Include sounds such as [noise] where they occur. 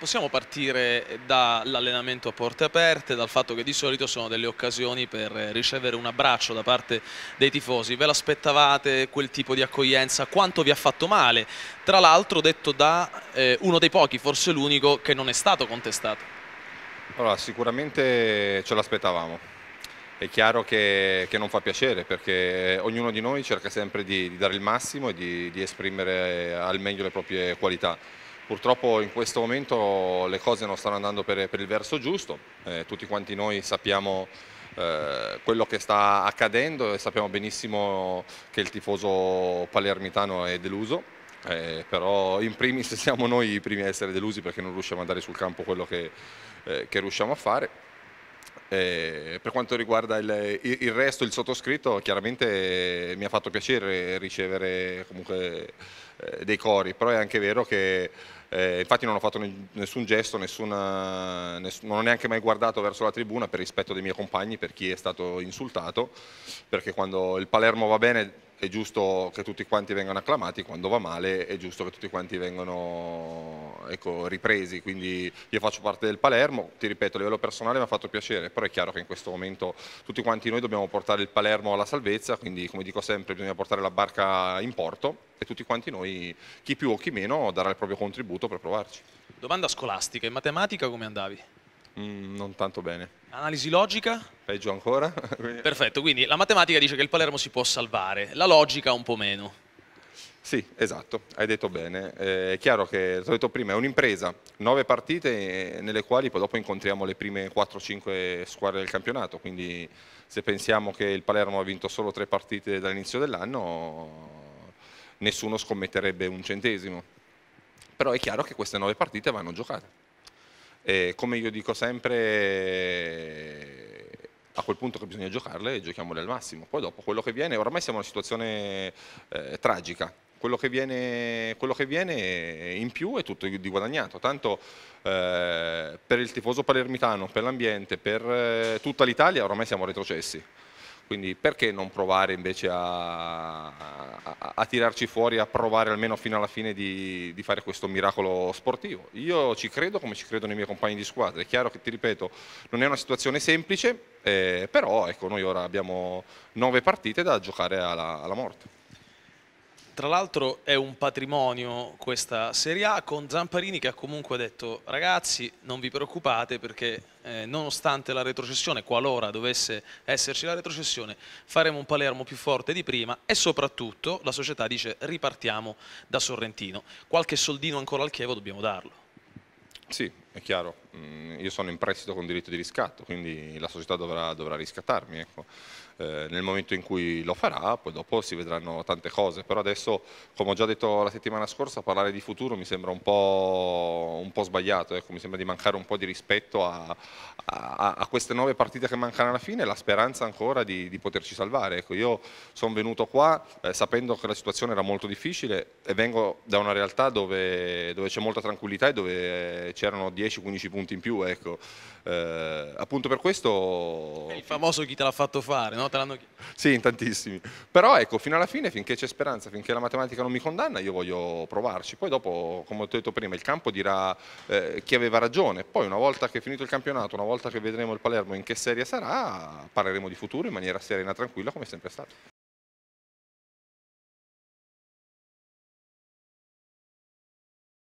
Possiamo partire dall'allenamento a porte aperte, dal fatto che di solito sono delle occasioni per ricevere un abbraccio da parte dei tifosi. Ve l'aspettavate quel tipo di accoglienza? Quanto vi ha fatto male? Tra l'altro detto da eh, uno dei pochi, forse l'unico, che non è stato contestato. Allora, sicuramente ce l'aspettavamo è chiaro che, che, non fa piacere perché eh, ognuno di noi cerca sempre di, di dare il massimo e di, di, esprimere al meglio le proprie qualità. Purtroppo in questo momento le cose non stanno andando per, per il verso giusto, eh, tutti quanti noi sappiamo eh, quello che sta accadendo e sappiamo benissimo che il tifoso palermitano è deluso, eh, però in primis [laughs] siamo noi i primi a essere delusi perché non riusciamo a dare sul campo quello che, eh, che riusciamo a fare. Eh, per quanto riguarda il, il, resto, il sottoscritto, chiaramente mi ha fatto piacere ricevere comunque eh, dei cori, però è anche vero che eh, infatti non ho fatto nessun gesto, nessuna, ness non ho neanche mai guardato verso la tribuna per rispetto dei miei compagni, per chi è stato insultato, perché quando il Palermo va bene è giusto che tutti quanti vengano acclamati, quando va male è giusto che tutti quanti vengano ecco, ripresi, quindi io faccio parte del Palermo, ti ripeto a livello personale mi ha fatto piacere, però è chiaro che in questo momento tutti quanti noi dobbiamo portare il Palermo alla salvezza, quindi come dico sempre bisogna portare la barca in porto e tutti quanti noi, chi più o chi meno, darà il proprio contributo per provarci. Domanda scolastica, in matematica come andavi? Mm, non tanto bene Analisi logica? Peggio ancora. [laughs] Perfetto, quindi la matematica dice che il Palermo si può salvare, la logica un po' meno. Sì, esatto, hai detto bene. Eh, è chiaro che, l'ho detto prima, è un'impresa, nove partite eh, nelle quali poi dopo incontriamo le prime 4-5 squadre del campionato, quindi se pensiamo che il Palermo ha vinto solo tre partite dall'inizio dell'anno, nessuno scommetterebbe un centesimo. Però è chiaro che queste nove partite vanno giocate. E come io dico sempre, eh, a quel punto che bisogna giocarle e giochiamole al massimo. Poi dopo quello che viene, ormai siamo in una situazione eh, tragica. Quello che, viene, quello che, viene, in più è tutto di guadagnato, tanto eh, per il tifoso palermitano, per l'ambiente, per eh, tutta l'Italia ormai siamo retrocessi. Quindi perché non provare invece a, a, a, tirarci fuori, a provare almeno fino alla fine di, di, fare questo miracolo sportivo? Io ci credo come ci credono i miei compagni di squadra. È chiaro che, ti ripeto, non è una situazione semplice, eh, però ecco, noi ora abbiamo nove partite da giocare alla, alla morte tra l'altro è un patrimonio questa Serie A con Zamparini che ha comunque detto ragazzi non vi preoccupate perché eh, nonostante la retrocessione, qualora dovesse esserci la retrocessione, faremo un Palermo più forte di prima e soprattutto la società dice ripartiamo da Sorrentino. Qualche soldino ancora al Chievo dobbiamo darlo. Sì, è chiaro, mm, io sono in prestito con diritto di riscatto, quindi la società dovrà, dovrà riscattarmi. Ecco. Eh, nel momento in cui lo farà, poi dopo si vedranno tante cose, però adesso, come ho già detto la settimana scorsa, parlare di futuro mi sembra un po', un po sbagliato, ecco. mi sembra di mancare un po' di rispetto a, a, a, queste nove partite che mancano alla fine e la speranza ancora di, di poterci salvare. Ecco. Io sono venuto qua eh, sapendo che la situazione era molto difficile e vengo da una realtà dove, dove c'è molta tranquillità e dove c'erano 10-15 punti in più, ecco. Eh, appunto per questo... È il famoso chi te l'ha fatto fare, no? Sì, in tantissimi. Però ecco, fino alla fine, finché c'è speranza, finché la matematica non mi condanna, io voglio provarci. Poi dopo, come ho detto prima, il campo dirà eh, chi aveva ragione. Poi una volta che è finito il campionato, una volta che vedremo il Palermo in che serie sarà, parleremo di futuro in maniera serena, tranquilla, come è sempre stato.